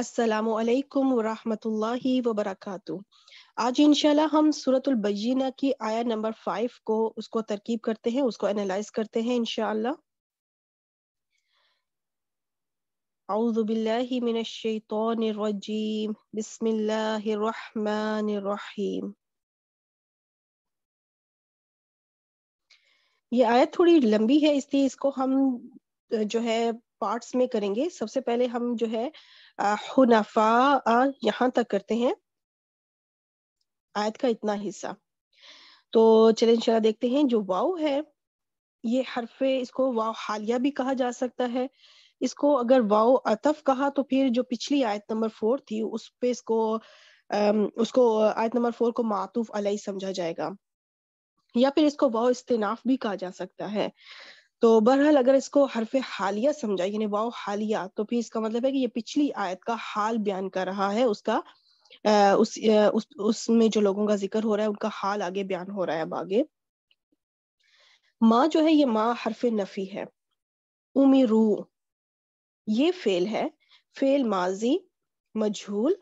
असलकम वरहमतुल्लाहि वबरकatuh आज इंशाल्लाह हम सूरतुल बजीना की आया नंबर फाइव को उसको तरकीब करते हैं उसको एनालाइज करते हैं इंशाल्लाह ये आयत थोड़ी लंबी है इसलिए इसको हम जो है पार्ट्स में करेंगे सबसे पहले हम जो है हुनाफा यहाँ तक करते हैं आयत का इतना हिस्सा तो चले इंशाल्लाह देखते हैं जो वाव है ये हरफे इसको वाव हालिया भी कहा जा सकता है इसको अगर वाव अतफ कहा तो फिर जो पिछली आयत नंबर फोर थी उस पे इसको उसको आयत नंबर फोर को मातूफ अलाई समझा जाएगा या फिर इसको वाव इस्तेनाफ भी कहा जा सकता है तो बहरहाल अगर इसको हरफ हालिया समझा यानी वाओ हालिया तो फिर इसका मतलब है कि ये पिछली आयत का हाल बयान कर रहा है उसका उस उस उसमें जो लोगों का जिक्र हो रहा है उनका हाल आगे बयान हो रहा है अब आगे माँ जो है ये माँ हरफ नफी है उमिरू ये फेल है फेल माजी मजहूल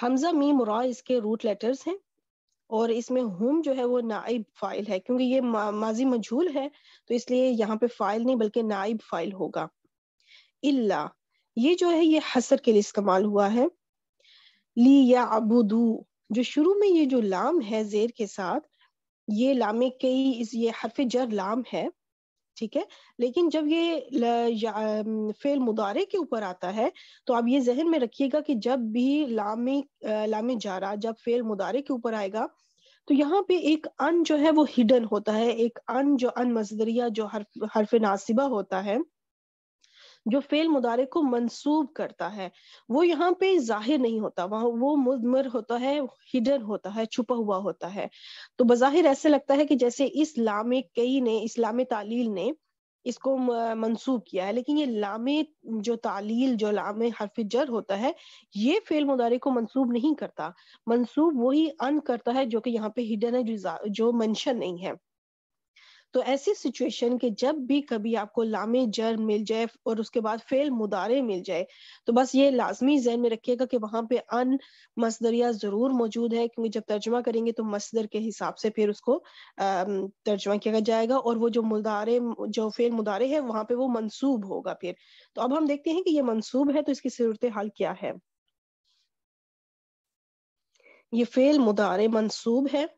हमजा मी मुरा इसके रूट लेटर्स हैं और इसमें हुम जो है वो नाइब फाइल है क्योंकि ये मा, माजी मजहूल है तो इसलिए यहाँ पे फाइल नहीं बल्कि नाइब फाइल होगा इल्ला ये जो है ये हसर के लिए इस्तेमाल हुआ है ली या अबुदू जो शुरू में ये जो लाम है जेर के साथ ये लामे कई इस ये हरफ जर लाम है ठीक है लेकिन जब ये फेल मुदारे के ऊपर आता है तो आप ये जहन में रखिएगा कि जब भी लामे लामे जारा जब फेल मुदारे के ऊपर आएगा तो यहाँ पे एक अन जो है वो हिडन होता है एक अन जो अन मजदरिया जो हर हरफ नासिबा होता है जो फेल मुदारे को मंसूब करता है वो यहाँ पे जाहिर नहीं होता वहां वो मुदमर होता है हिडन होता है छुपा हुआ होता है तो बज़ाहिर ऐसे लगता है कि जैसे इस कई ने इस्लाम तालील ने इसको मंसूब किया है लेकिन ये लामे जो तालील जो लामे हरफ जर होता है ये फेल मुदारे को मंसूब नहीं करता मंसूब वही अन करता है जो कि यहाँ पे हिडन है जो जो मेंशन नहीं है तो ऐसी सिचुएशन के जब भी कभी आपको लामे जर मिल जाए और उसके बाद फेल मुदारे मिल जाए तो बस ये लाजमी जहन में रखिएगा कि वहां पे अन मसदरिया जरूर मौजूद है क्योंकि जब तर्जमा करेंगे तो मसदर के हिसाब से फिर उसको तर्जमा किया जाएगा और वो जो मुदारे जो फेल मुदारे है वहां पे वो मनसूब होगा फिर तो अब हम देखते हैं कि ये मनसूब है तो इसकी सूरत हाल क्या है ये फेल मुदारे मनसूब है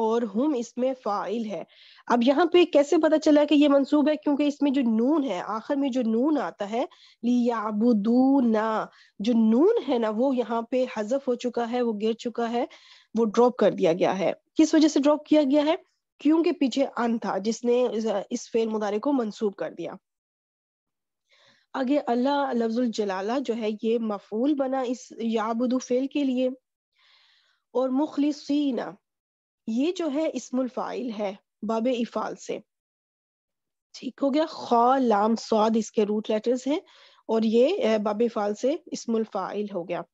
और हम इसमें फाइल है अब यहाँ पे कैसे पता चला कि ये मंसूब है क्योंकि इसमें जो नून है आखिर में जो नून आता है ना जो नून है ना वो यहाँ पे हजफ हो चुका है वो गिर चुका है वो ड्रॉप कर दिया गया है किस वजह से ड्रॉप किया गया है क्योंकि पीछे अन था जिसने इस फेल मुदारे को मनसूब कर दिया आगे अल्लाह लफ्जुल जलाला जो है ये मफूल बना इस याबुदू फेल के लिए और मुखलिसीना ये जो है इसमुल फाइल है बाब इफाल से ठीक हो गया खा लाम स्वाद इसके रूट लेटर्स हैं और ये बाब इफाल से इसमुल फाइल हो गया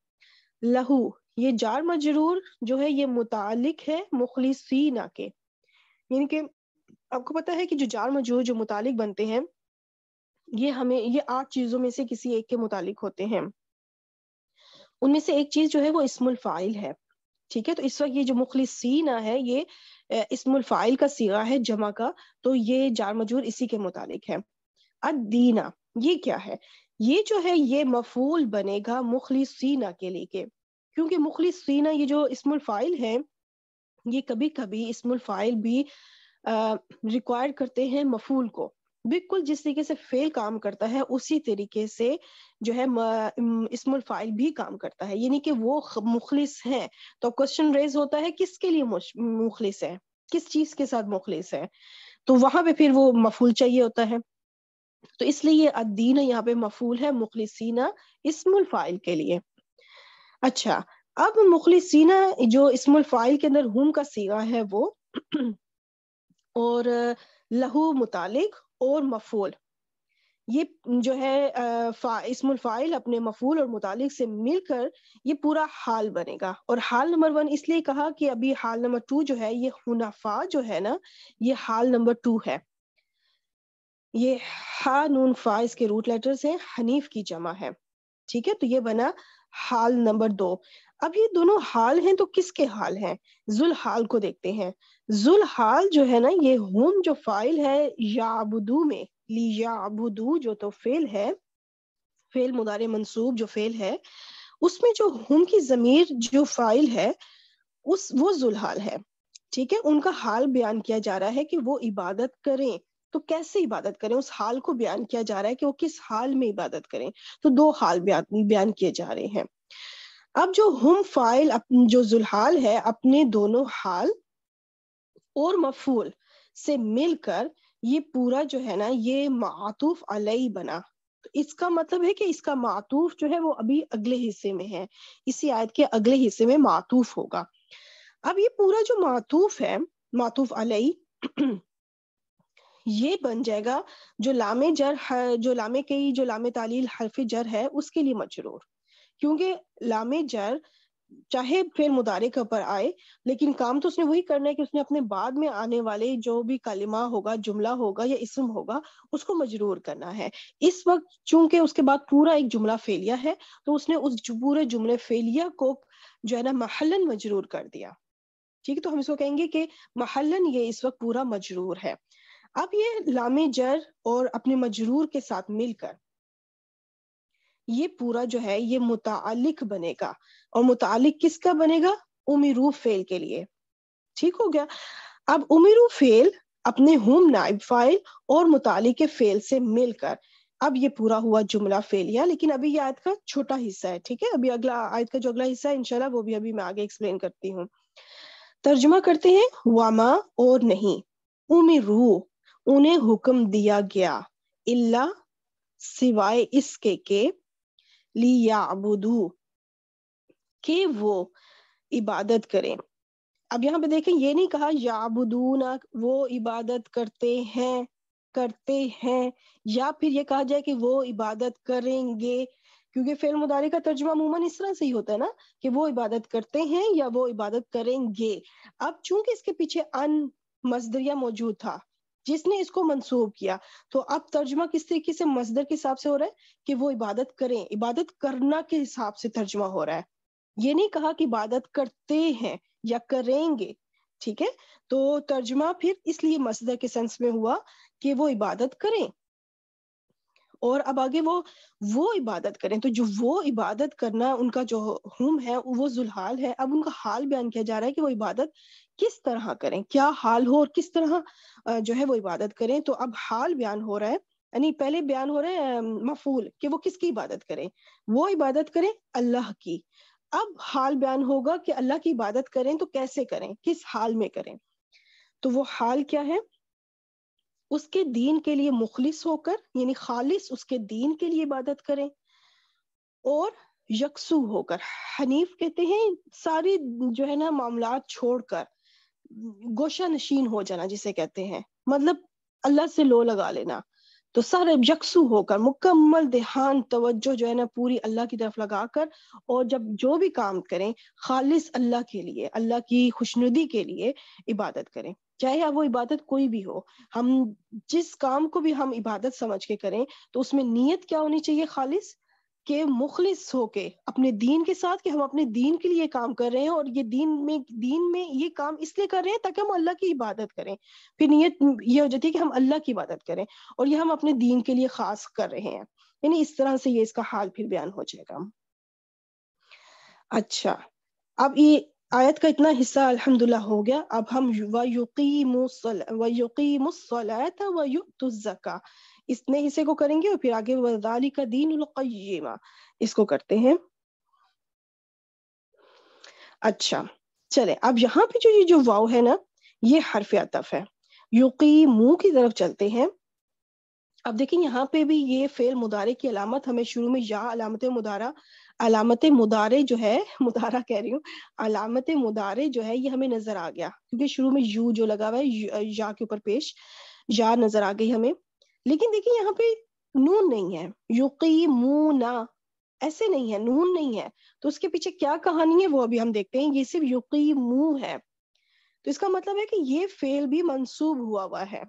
लहू ये जार मजरूर जो है ये मुतालिक है मुखलिसीना के यानी कि आपको पता है कि जो जार मजरूर जो मुतालिक बनते हैं ये हमें ये आठ चीजों में से किसी एक के मुतालिक होते हैं उनमें से एक चीज जो है वो इसमुल फाइल है ठीक है तो इस वक्त ये जो मुखलिसीना है ये इसमुल फाइल का सीगा है जमा का तो ये जार मजूर इसी के मुतालिक है अदीना ये क्या है ये जो है ये मफूल बनेगा मुखलिसीना के लेके क्योंकि मुखलिसीना ये जो इसमुल फाइल है ये कभी कभी इसमुल फाइल भी रिक्वायर करते हैं मफूल को बिल्कुल जिस तरीके से फेल काम करता है उसी तरीके से जो है इसमुल फाइल भी काम करता है यानी कि वो मुखलिस है तो क्वेश्चन रेज होता है किसके लिए मुखलिस है किस चीज के साथ मुखलिस है तो वहां पे फिर वो मफूल चाहिए होता है तो इसलिए ये अदीन यहाँ पे मफूल है मुखलिसीना इसमुल फाइल के लिए अच्छा अब मुखलिसना जो इसमुल फाइल के अंदर हुम का सीगा है वो और लहू मुतालिक और मफूल ये जो है इसमुल अपने मफूल और मुतालिक से मिलकर ये पूरा हाल बनेगा और हाल नंबर वन इसलिए कहा कि अभी हाल नंबर टू जो है ये हुनाफा जो है ना ये हाल नंबर टू है ये हा नून फा इसके रूट लेटर्स हैं हनीफ की जमा है ठीक है तो ये बना हाल नंबर दो अब ये दोनों हाल हैं तो किसके हाल हैं जुल हाल को देखते हैं जुल हाल जो है ना ये हम जो फाइल है याबुदू में ली जो तो फेल है फेल मुदारे मंसूब जो फेल है उसमें जो हुम की जमीर जो फाइल है उस वो जुलहाल है ठीक है उनका हाल बयान किया जा रहा है कि वो इबादत करें तो कैसे इबादत करें उस हाल को बयान किया जा रहा है कि वो किस हाल में इबादत करें तो दो हाल बयान बयान किए जा रहे हैं अब जो हम फाइल जो जुलहाल है अपने दोनों हाल और मफूल से मिलकर ये पूरा जो है ना ये मातूफ अलई बना तो इसका मतलब है कि इसका मातूफ जो है वो अभी अगले हिस्से में है इसी आयत के अगले हिस्से में मातूफ होगा अब ये पूरा जो मातूफ है मातूफ अलई ये बन जाएगा जो लामे जर जो लामे कई जो लामे तालील हरफ जर है उसके लिए मजरूर क्योंकि लामे जर चाहे फिर मुदारे के पर आए लेकिन काम तो उसने वही करना है कि उसने अपने बाद में आने वाले जो भी कलिमा होगा जुमला होगा या इसम होगा उसको मजरूर करना है इस वक्त चूंकि उसके बाद पूरा एक जुमला फेलिया है तो उसने उस पूरे जुमले फेलिया को जो है ना महलन मजरूर कर दिया ठीक है तो हम इसको कहेंगे कि महलन ये इस वक्त पूरा मजरूर है अब ये लामे जर और अपने मजरूर के साथ मिलकर ये पूरा जो है ये मुताल बनेगा और मुताल किसका बनेगा उमिरू फेल के लिए ठीक हो गया अब उमिरू फेल अपने होम नाइब फाइल और मुताल के फेल से मिलकर अब ये पूरा हुआ जुमला फेलिया लेकिन अभी ये आयत का छोटा हिस्सा है ठीक है अभी अगला आयत का जो अगला हिस्सा है इनशाला वो भी अभी मैं आगे एक्सप्लेन करती हूँ तर्जमा करते हैं वामा और नहीं उमिरू उन्हें हुक्म दिया गया इल्ला सिवाय इसके के लियाबुदू के वो इबादत करें अब यहाँ पे देखें ये नहीं कहा ना वो इबादत करते हैं करते हैं या फिर ये कहा जाए कि वो इबादत करेंगे क्योंकि फेल मुदारे का तर्जुमा अमूमन इस तरह से ही होता है ना कि वो इबादत करते हैं या वो इबादत करेंगे अब चूंकि इसके पीछे अन मजदरिया मौजूद था जिसने इसको मंसूब किया तो अब तर्जमा किस तरीके से मजदर के हिसाब से हो रहा है कि वो इबादत करें इबादत करना के हिसाब से तर्जमा हो रहा है ये नहीं कहा कि इबादत करते हैं या करेंगे ठीक है तो तर्जमा फिर इसलिए मजदर के सेंस में हुआ कि वो इबादत करें और अब आगे वो वो इबादत करें तो जो वो इबादत करना उनका जो हम है वो जुलहाल है अब उनका हाल बयान किया जा रहा है कि वो इबादत किस तरह करें क्या हाल हो और किस तरह जो है वो इबादत करें तो अब हाल बयान हो रहा है यानी पहले बयान हो रहे हैं मफूल कि वो किसकी इबादत करें वो इबादत करें अल्लाह की अब हाल बयान होगा कि अल्लाह की इबादत करें तो कैसे करें किस हाल में करें तो वो हाल क्या है उसके दीन के लिए मुखलिस होकर यानी खालिस उसके दीन के लिए इबादत करें और यकसू होकर हनीफ कहते हैं सारी जो है ना मामला छोड़कर गोशा नशीन हो जाना जिसे कहते हैं मतलब अल्लाह से लो लगा लेना तो सारे यकसू होकर मुकम्मल देहान तवज्जो जो है ना पूरी अल्लाह की तरफ लगाकर और जब जो भी काम करें खालिस अल्लाह के लिए अल्लाह की खुशनुदी के लिए इबादत करें चाहे अब वो इबादत कोई भी हो हम जिस काम को भी हम इबादत समझ के करें तो उसमें नीयत क्या होनी चाहिए खालिस के मुखलिस होके अपने दीन के साथ कि हम अपने दीन के लिए काम कर रहे हैं और ये दीन में दीन में ये काम इसलिए कर रहे हैं ताकि हम अल्लाह की इबादत करें फिर नीयत ये हो जाती है कि हम अल्लाह की इबादत करें और ये हम अपने दीन के लिए खास कर रहे हैं यानी इस तरह से ये इसका हाल फिर बयान हो जाएगा अच्छा अब ये आयत का इतना हिस्सा अल्हम्दुलिल्लाह हो गया अब हम वयुकीमुस्सलात वयुतुज़्ज़का इतने हिस्से को करेंगे और फिर आगे वजाली का दीन इसको करते हैं अच्छा चले अब यहाँ पे जो ये जो वाव है ना ये हरफ अतफ है युकी मुंह की तरफ चलते हैं अब देखिए यहाँ पे भी ये फेल मुदारे की अलामत हमें शुरू में या अलामत मुदारा अलामत मुदारे जो है मुदारा कह रही हूँ अलामत मुदारे जो है ये हमें नजर आ गया क्योंकि शुरू में यू जो लगा हुआ है या के ऊपर पेश या नजर आ गई हमें लेकिन देखिए यहाँ पे नून नहीं है युकी मुना ऐसे नहीं है नून नहीं है तो उसके पीछे क्या कहानी है वो अभी हम देखते हैं ये सिर्फ युकी मुंह है तो इसका मतलब है कि ये फेल भी मंसूब हुआ हुआ है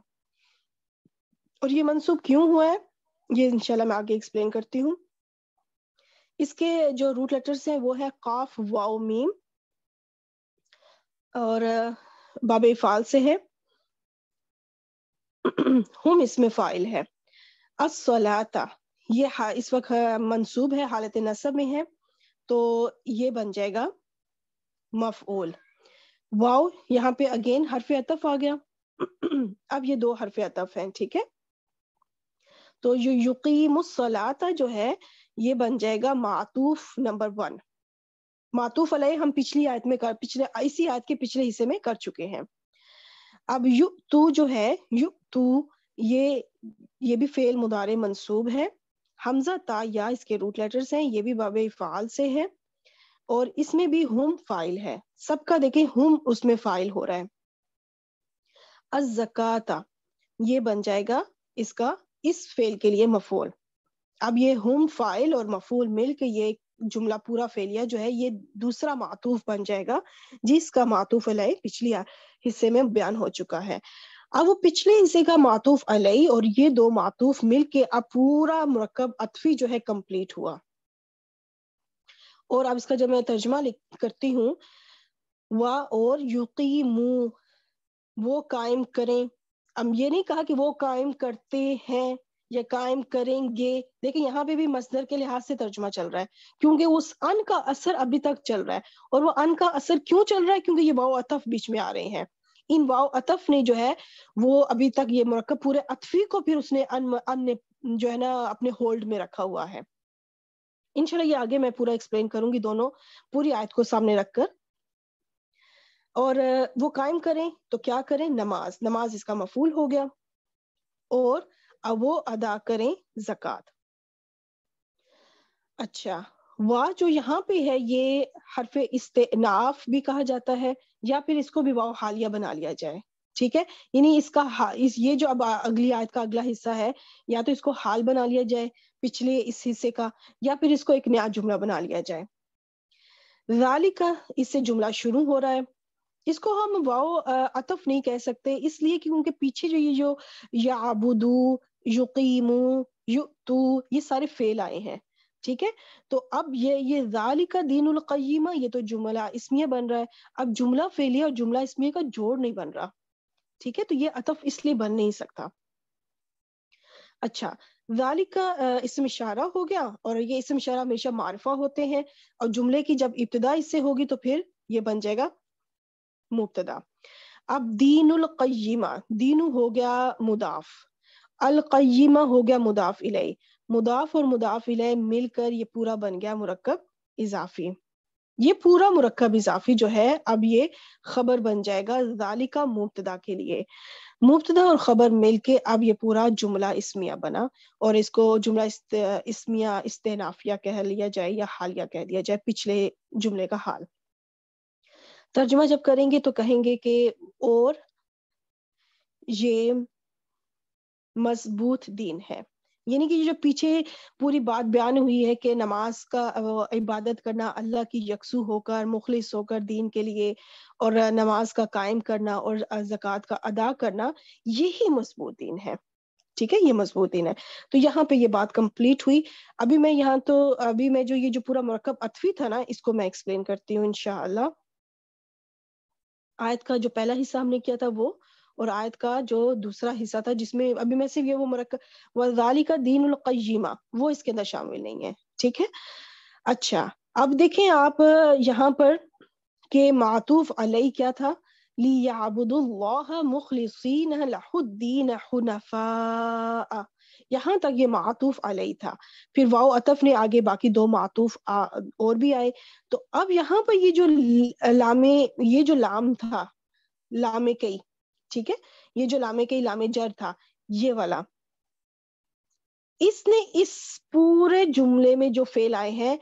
और ये मंसूब क्यों हुआ है ये इनशाला मैं आगे एक्सप्लेन करती हूँ इसके जो रूट लेटर्स हैं वो है काफ वाओ मीम और बाबे फाल से है हम इसमें फाइल है असलाता ये इस वक्त मंसूब है हालत नसब में है तो ये बन जाएगा मफओल वाओ यहाँ पे अगेन हरफ अतफ आ गया अब ये दो हरफ अतफ हैं ठीक है तो युकीम सलाता जो है ये बन जाएगा मातूफ नंबर वन मातूफ अलह हम पिछली आयत में कर पिछले इसी आयत के पिछले हिस्से में कर चुके हैं अब यु तू जो है यु तू ये ये भी फेल मुदारे मंसूब है हमजा ता या इसके रूट लेटर्स हैं ये भी बाबे इफाल से है और इसमें भी हुम फाइल है सबका देखें हुम उसमें फाइल हो रहा है अजकाता ये बन जाएगा इसका इस फेल के लिए मफूल अब ये हुम फाइल और मफूल मिलकर ये जुमला पूरा फेलिया जो है ये दूसरा मातूफ बन जाएगा जिसका मातूफ अलई पिछले हिस्से में बयान हो चुका है अब वो पिछले हिस्से का मातूफ अलई और ये दो मातूफ मिलके अब पूरा मरकब अतफी जो है कंप्लीट हुआ और अब इसका जब मैं तर्जमा करती हूँ वा और युकी वो कायम करें अब ये नहीं कहा कि वो कायम करते हैं या कायम करेंगे देखिए यहाँ पे भी मसदर के लिहाज से तर्जुमा चल रहा है क्योंकि उस अन का असर अभी तक चल रहा है और वो अन का असर क्यों चल रहा है क्योंकि ये वाव अतफ बीच में आ रहे हैं इन वाव अतफ ने जो है वो अभी तक ये मरकब पूरे अतफी को फिर उसने अन, अन ने जो है ना अपने होल्ड में रखा हुआ है इनशाला ये आगे मैं पूरा एक्सप्लेन करूंगी दोनों पूरी आयत को सामने रखकर और वो कायम करें तो क्या करें नमाज नमाज इसका मफूल हो गया और वो अदा करें जक़ात अच्छा वाह जो यहाँ पे है ये हरफ इस्तेनाफ भी कहा जाता है या फिर इसको भी वाह हालिया बना लिया जाए ठीक है यानी इसका इस ये जो अब अगली आयत का अगला हिस्सा है या तो इसको हाल बना लिया जाए पिछले इस हिस्से का या फिर इसको एक नया जुमला बना लिया जाए राली का इससे जुमला शुरू हो रहा है इसको हम वाओ अतफ नहीं कह सकते इसलिए क्योंकि पीछे जो ये जो आबुदू युकीमू युतू ये सारे फेल आए हैं ठीक है तो अब ये ये जालिका का दीन कयीमा ये तो जुमला इसमिया बन रहा है अब जुमला फेलिया और जुमला इसमिया का जोड़ नहीं बन रहा ठीक है तो ये अतफ इसलिए बन नहीं सकता अच्छा जालिका का इसम इशारा हो गया और ये इसम इशारा हमेशा मारफा होते हैं और जुमले की जब इब्तदा इससे होगी तो फिर ये बन जाएगा मुबतदा अब दीनुल कयीमा दीनू हो गया मुदाफ अलकयमा हो गया मुदाफ इलाई मुदाफ और मुदाफ इलाई मिलकर ये पूरा बन गया मुरकब इजाफी ये पूरा मुरकब इजाफी जो है अब ये खबर बन जाएगा जालिका मुबतदा के लिए मुबतदा और खबर मिलके अब ये पूरा जुमला इसमिया बना और इसको जुमला इस्त, इसमिया इस्तेनाफिया कह लिया जाए या हालिया कह दिया जाए पिछले जुमले का हाल तर्जुमा जब करेंगे तो कहेंगे कि और ये मजबूत दीन है यानी कि जो पीछे पूरी बात बयान हुई है कि नमाज का इबादत करना अल्लाह की यकसू होकर मुखलिस होकर दीन के लिए और नमाज का कायम करना और जक़ात का अदा करना यही मजबूत दीन है ठीक है ये मजबूत दीन है तो यहाँ पे ये बात कंप्लीट हुई अभी मैं यहाँ तो अभी मैं जो ये जो पूरा मरकब अथवी था ना इसको मैं एक्सप्लेन करती हूँ इनशाला आयत का जो पहला हिस्सा हमने किया था वो और आयत का जो दूसरा हिस्सा था जिसमें अभी मैं सिर्फ ये वो मरक वाली का दीन उलकमा वो इसके अंदर शामिल नहीं है ठीक है अच्छा अब देखें आप यहाँ पर के मातूफ अलई क्या था यहाँ तक ये मातूफ अलई था फिर वाओ अतफ ने आगे बाकी दो मातूफ और भी आए तो अब यहाँ पर ये जो लामे ये जो लाम था लामे कई ठीक है ये जो लामे के लामे जर था ये वाला इसने इस पूरे जुमले में जो फेल आए हैं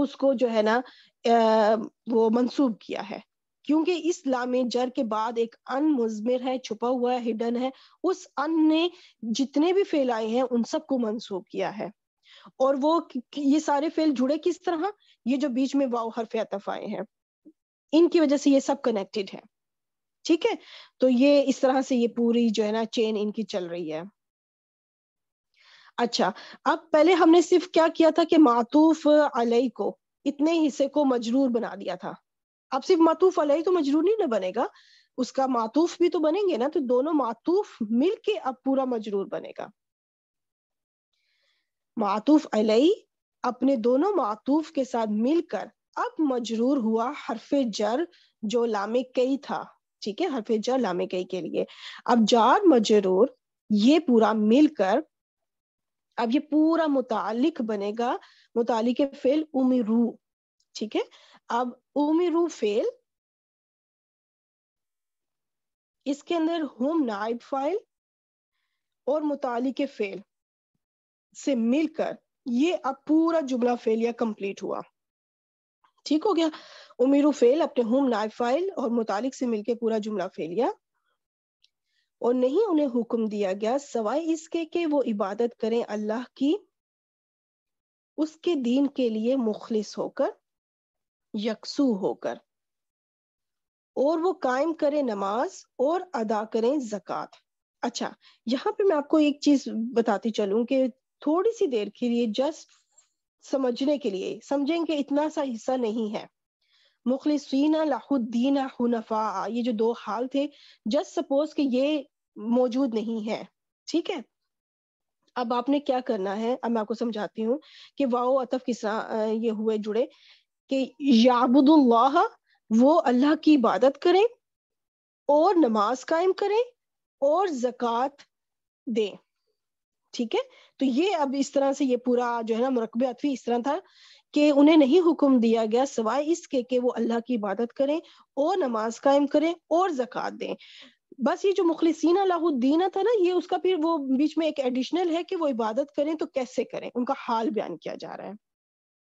उसको जो है ना वो मंसूब किया है क्योंकि इस लामे जर के बाद एक अन मुजमिर है छुपा हुआ है हिडन है उस अन ने जितने भी फेल आए हैं उन सबको मंसूब किया है और वो ये सारे फेल जुड़े किस तरह ये जो बीच में वाव हरफ अतफ आए हैं इनकी वजह से ये सब कनेक्टेड है ठीक है तो ये इस तरह से ये पूरी जो है ना चेन इनकी चल रही है अच्छा अब पहले हमने सिर्फ क्या किया था कि मातूफ अलई को इतने हिस्से को मजरूर बना दिया था अब सिर्फ मातूफ अलई तो मजरूर नहीं ना बनेगा उसका मातूफ भी तो बनेंगे ना तो दोनों मातूफ मिल के अब पूरा मजरूर बनेगा मातूफ अलई अपने दोनों मातूफ के साथ मिलकर अब मजरूर हुआ हरफे जर जो लामे कई था ठीक है हरफे जर लामे कई के लिए अब जार मजरूर ये पूरा मिलकर अब ये पूरा मुतालिक बनेगा मुतालिक फेल उमिरू ठीक है अब उमिरू फेल इसके अंदर होम नाइब फाइल और मुतालिक फेल से मिलकर ये अब पूरा जुमला फेल या कंप्लीट हुआ ठीक हो गया उमीरू फेल अपने होम नाइफ फाइल और मुतालिक से मिलकर पूरा जुमला फेल गया और नहीं उन्हें हुक्म दिया गया सवाए इसके के वो इबादत करें अल्लाह की उसके दीन के लिए मुखलिस होकर यकसू होकर और वो कायम करें नमाज और अदा करें जक़ात अच्छा यहाँ पे मैं आपको एक चीज बताती चलूं कि थोड़ी सी देर के लिए जस्ट समझने के लिए समझेंगे इतना सा हिस्सा नहीं है मुखलिसना लाहुद्दीन हुनफा ये जो दो हाल थे जस्ट सपोज कि ये मौजूद नहीं है ठीक है अब आपने क्या करना है अब मैं आपको समझाती हूँ कि वाओ अतफ किस ये हुए जुड़े कि याबुदुल्लाह वो अल्लाह की इबादत करें और नमाज कायम करें और जक़ात दें ठीक है तो ये अब इस तरह से ये पूरा जो है ना मरकबे अतवी इस तरह था कि उन्हें नहीं हुक्म दिया गया सवाए इसके कि वो अल्लाह की इबादत करें और नमाज कायम करें और जक़ात दें बस ये जो मुखलिसिन अलाउद्दीन था ना ये उसका फिर वो बीच में एक एडिशनल है कि वो इबादत करें तो कैसे करें उनका हाल बयान किया जा रहा है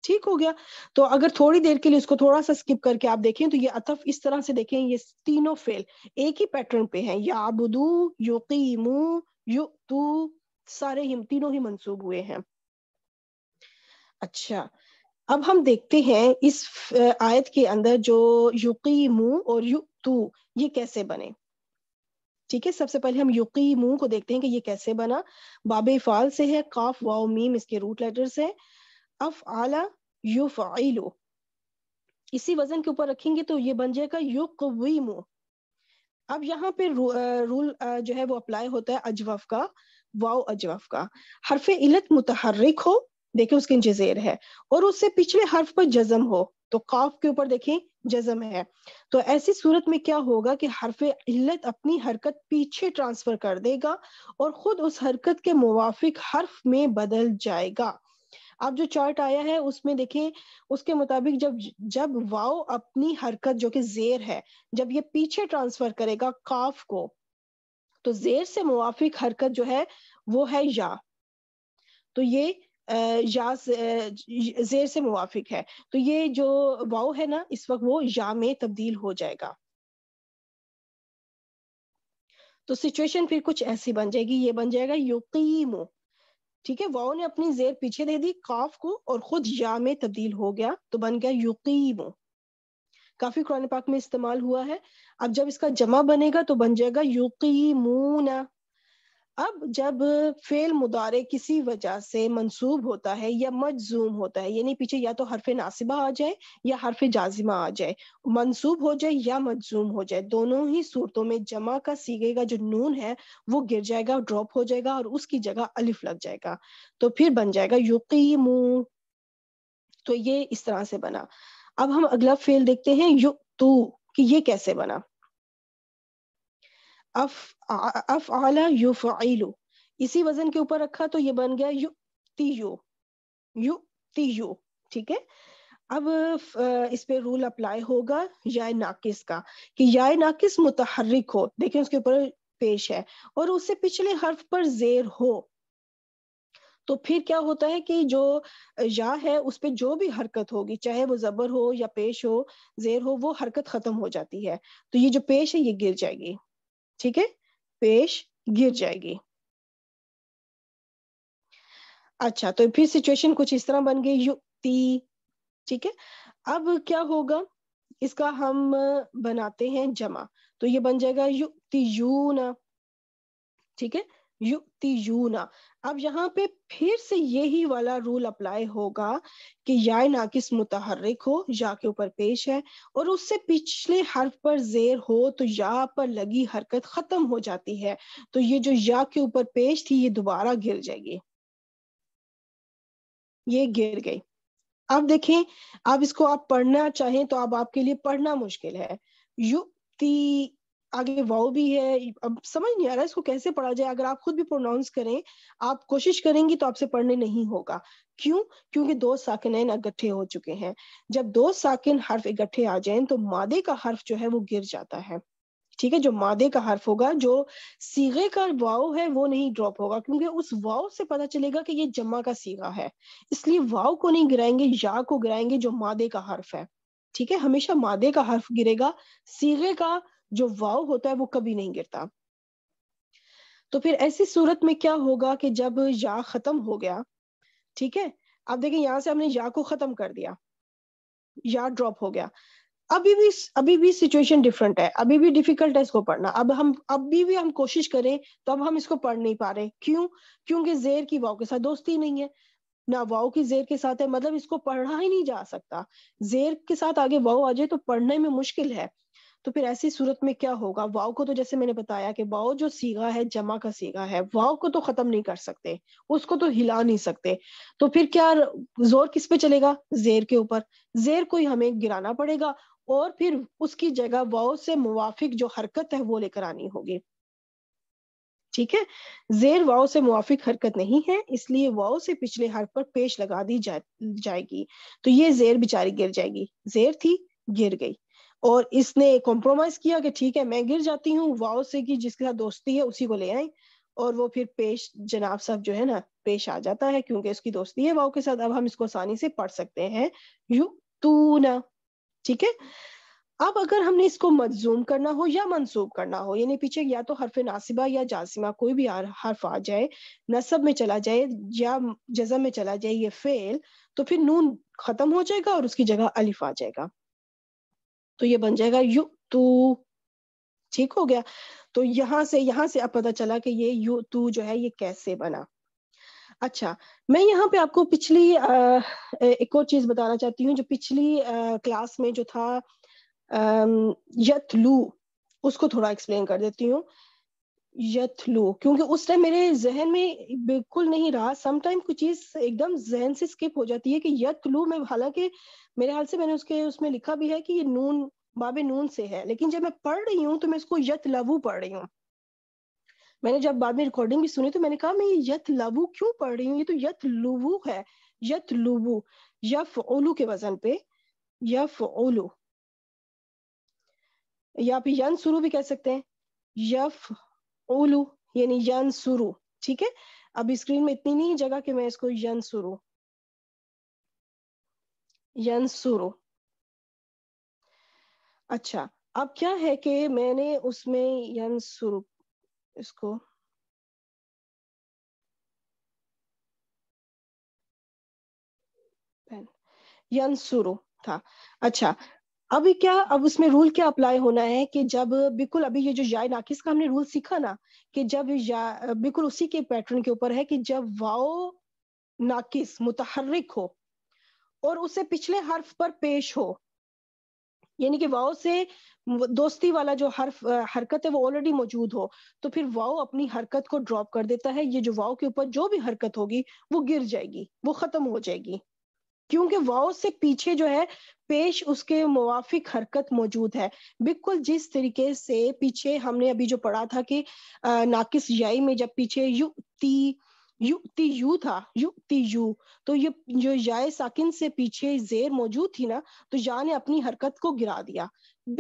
ठीक हो गया तो अगर थोड़ी देर के लिए उसको थोड़ा सा स्किप करके आप देखें तो ये अतफ इस तरह से देखें ये तीनों फेल एक ही पैटर्न पे हैं या आबुदू युकीमू सारे ही तीनों ही मंसूब हुए हैं अच्छा अब हम देखते हैं इस आयत के अंदर जो युकी मुंह और तू ये कैसे बने ठीक है सबसे पहले हम युकी मुंह को देखते हैं कि ये कैसे बना बाबे फाल से है काफ वाओ मीम इसके रूट लेटर्स है अफ आला युफ इसी वजन के ऊपर रखेंगे तो ये बन जाएगा युक मुंह अब यहाँ पे रू, रूल जो है वो अप्लाई होता है अजवफ का वाओ अजवफ का हरफ इलत मुतहरिक हो देखे उसके जजेर है और उससे पिछले हर्फ पर जजम हो तो काफ के ऊपर देखे जजम है तो ऐसी सूरत में क्या होगा कि हरफ इल्लत अपनी हरकत पीछे ट्रांसफर कर देगा और खुद उस हरकत के मुवाफिक हर्फ में बदल जाएगा अब जो चार्ट आया है उसमें देखें उसके मुताबिक जब जब वाओ अपनी हरकत जो कि जेर है जब ये पीछे ट्रांसफर करेगा काफ को तो जेर से मुआफिक हरकत जो है वो है या तो ये या जेर से मुआफिक है तो ये जो वाओ है ना इस वक्त वो या में तब्दील हो जाएगा तो सिचुएशन फिर कुछ ऐसी बन जाएगी ये बन जाएगा युकीमो ठीक है वाओ ने अपनी जेर पीछे दे दी काफ को और खुद या में तब्दील हो गया तो बन गया युकीमो काफी कुरान पाक में इस्तेमाल हुआ है अब जब इसका जमा बनेगा तो बन जाएगा युकीमूना अब जब फेल मुदारे किसी वजह से मंसूब होता है या मजजूम होता है यानी पीछे या तो हरफ नासिबा आ जाए या हरफ जाजिमा आ जाए मंसूब हो जाए या मजजूम हो जाए दोनों ही सूरतों में जमा का सीगे का जो नून है वो गिर जाएगा ड्रॉप हो जाएगा और उसकी जगह अलिफ लग जाएगा तो फिर बन जाएगा युकी तो ये इस तरह से बना अब हम अगला फेल देखते हैं यु तू कि ये कैसे बना अफ अफ आला यु फ़ाइलु इसी वजन के ऊपर रखा तो ये बन गया यु तियो यु तियो ठीक है अब इस पे रूल अप्लाई होगा या नाकिस का कि या नाकिस मुतहरिक हो देखें उसके ऊपर पेश है और उससे पिछले हर्फ पर जेर हो तो फिर क्या होता है कि जो या है उस पर जो भी हरकत होगी चाहे वो जबर हो या पेश हो जेर हो वो हरकत खत्म हो जाती है तो ये जो पेश है ये गिर जाएगी ठीक है पेश गिर जाएगी अच्छा तो फिर सिचुएशन कुछ इस तरह बन गई युक्ति ठीक है अब क्या होगा इसका हम बनाते हैं जमा तो ये बन जाएगा युक्ति यू ना ठीक है युक्ति यूना अब यहाँ पे फिर से यही वाला रूल अप्लाई होगा कि या नाकिस मुतहरक हो या के ऊपर पेश है और उससे पिछले हर्फ पर जेर हो तो या पर लगी हरकत खत्म हो जाती है तो ये जो या के ऊपर पेश थी ये दोबारा गिर जाएगी ये गिर गई अब देखें अब इसको आप पढ़ना चाहें तो अब आपके लिए पढ़ना मुश्किल है युक्ति आगे वाओ भी है अब समझ नहीं आ रहा इसको कैसे पढ़ा जाए अगर आप खुद भी प्रोनाउंस करें आप कोशिश करेंगे तो आपसे पढ़ने नहीं होगा क्यों क्योंकि दो साकिन इकट्ठे हो चुके हैं जब दो साकिन हर्फ इकट्ठे आ जाए तो मादे का हर्फ जो है वो गिर जाता है ठीक है जो मादे का हर्फ होगा जो सीगे का वाओ है वो नहीं ड्रॉप होगा क्योंकि उस वाओ से पता चलेगा कि ये जमा का सीगा है इसलिए वाओ को नहीं गिराएंगे या को गिराएंगे जो मादे का हर्फ है ठीक है हमेशा मादे का हर्फ गिरेगा सीगे का जो वाव होता है वो कभी नहीं गिरता तो फिर ऐसी सूरत में क्या होगा कि जब या खत्म हो गया ठीक है आप देखें यहां से हमने या को खत्म कर दिया या ड्रॉप हो गया अभी भी अभी भी सिचुएशन डिफरेंट है अभी भी डिफिकल्ट है इसको पढ़ना अब हम अभी भी हम कोशिश करें तो अब हम इसको पढ़ नहीं पा रहे क्यों क्योंकि जेर की वाव के साथ दोस्ती नहीं है ना वाव की जेर के साथ है मतलब इसको पढ़ा ही नहीं जा सकता जेर के साथ आगे वाव आ जाए तो पढ़ने में मुश्किल है तो फिर ऐसी सूरत में क्या होगा वाव को तो जैसे मैंने बताया कि वाव जो सीगा है जमा का सीगा है वाव को तो खत्म नहीं कर सकते उसको तो हिला नहीं सकते तो फिर क्या जोर किस पे चलेगा जेर के ऊपर जेर को ही हमें गिराना पड़ेगा और फिर उसकी जगह वाव से मुआफिक जो हरकत है वो लेकर आनी होगी ठीक है जेर वाओ से मुआफिक हरकत नहीं है इसलिए वाओ से पिछले हर पर पेश लगा दी जाएगी तो ये जेर बेचारी गिर जाएगी जेर थी गिर गई और इसने कॉम्प्रोमाइज किया कि ठीक है मैं गिर जाती हूँ वाओ से कि जिसके साथ दोस्ती है उसी को ले आई और वो फिर पेश जनाब साहब जो है ना पेश आ जाता है क्योंकि उसकी दोस्ती है वाओ के साथ अब हम इसको आसानी से पढ़ सकते हैं यू तू ना ठीक है अब अगर हमने इसको मजजूम करना हो या मनसूब करना हो यानी पीछे या तो हरफ नासिबा या जासिमा कोई भी हरफ आ जाए नसब में चला जाए या जजम में चला जाए ये फेल तो फिर नून खत्म हो जाएगा और उसकी जगह अलिफ आ जाएगा तो ये बन जाएगा यु तू ठीक हो गया तो यहां से यहां से अब पता चला कि ये यु तू जो है ये कैसे बना अच्छा मैं यहाँ पे आपको पिछली आ, एक और चीज बताना चाहती हूँ जो पिछली आ, क्लास में जो था लू उसको थोड़ा एक्सप्लेन कर देती हूँ यथलो क्योंकि उस टाइम मेरे जहन में बिल्कुल नहीं रहा समटाइम कुछ चीज एकदम जहन से स्किप हो जाती है कि यथलो में हालांकि मेरे हाल से मैंने उसके उसमें लिखा भी है कि ये नून बाबे नून से है लेकिन जब मैं पढ़ रही हूँ तो मैं इसको यथ लवू पढ़ रही हूँ मैंने जब बाद में रिकॉर्डिंग भी सुनी तो मैंने कहा मैं ये यथ लवू क्यों पढ़ रही हूँ ये तो यथ लुबू है यथ लुबू यफ ओलू के वजन पे यफ ओलू या आप यन शुरू भी कह सकते हैं यफ ओलू यानी यन सुरु ठीक है अब स्क्रीन में इतनी नहीं जगह कि मैं इसको यन सुरु यन सुरु अच्छा अब क्या है कि मैंने उसमें यन सुरु इसको यन सुरु था अच्छा अभी क्या अब उसमें रूल क्या अप्लाई होना है कि जब बिल्कुल अभी ये जो जाय नाकिस का हमने रूल सीखा ना कि जब बिल्कुल उसी के पैटर्न के ऊपर है कि जब वाओ नाकिस मुतहरक हो और उसे पिछले हर्फ पर पेश हो यानी कि वाओ से दोस्ती वाला जो हर्फ हरकत है वो ऑलरेडी मौजूद हो तो फिर वाओ अपनी हरकत को ड्रॉप कर देता है ये जो वाओ के ऊपर जो भी हरकत होगी वो गिर जाएगी वो खत्म हो जाएगी क्योंकि वाओ से पीछे जो है पेश उसके मुआफिक हरकत मौजूद है बिल्कुल जिस तरीके से पीछे हमने अभी जो पढ़ा था कि नाकिस याई में जब पीछे युक्ति युक्ति यू था युक्ति यू तो ये जो याय साकिन से पीछे जेर मौजूद थी ना तो या ने अपनी हरकत को गिरा दिया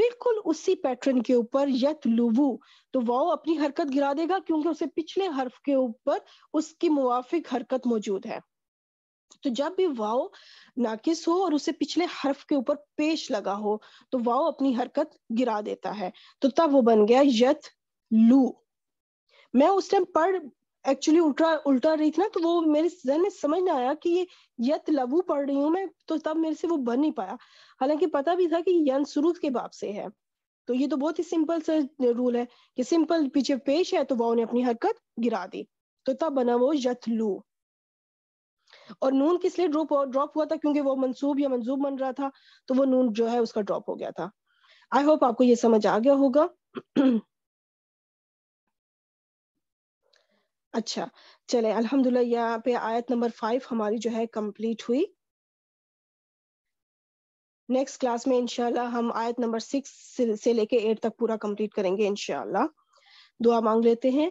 बिल्कुल उसी पैटर्न के ऊपर यत लुबू तो वाओ अपनी हरकत गिरा देगा क्योंकि उसे पिछले हर्फ के ऊपर उसकी मुआफिक हरकत मौजूद है तो जब भी वाव नाकिस हो और उसे पिछले हर्फ के ऊपर पेश लगा हो तो वाव अपनी हरकत गिरा देता है तो तब वो बन गया यत लू मैं उस टाइम पढ़ एक्चुअली उल्टा उल्टा रही थी ना तो वो मेरे जहन में समझ नहीं आया कि ये यत लवू पढ़ रही हूँ मैं तो तब मेरे से वो बन नहीं पाया हालांकि पता भी था कि यन सुरु के बाप से है तो ये तो बहुत ही सिंपल सा रूल है कि सिंपल पीछे पेश है तो वाओ ने अपनी हरकत गिरा दी तो तब बना वो लू और नून किस लिए ड्रॉप ड्रॉप हुआ था क्योंकि वो मंसूब या मंजूब बन रहा था तो वो नून जो है उसका ड्रॉप हो गया था आई होप आपको ये समझ आ गया होगा अच्छा चले अल्हम्दुलिल्लाह यहाँ पे आयत नंबर फाइव हमारी जो है कंप्लीट हुई नेक्स्ट क्लास में इंशाल्लाह हम आयत नंबर सिक्स से लेके एट तक पूरा कंप्लीट करेंगे इंशाल्लाह दुआ मांग लेते हैं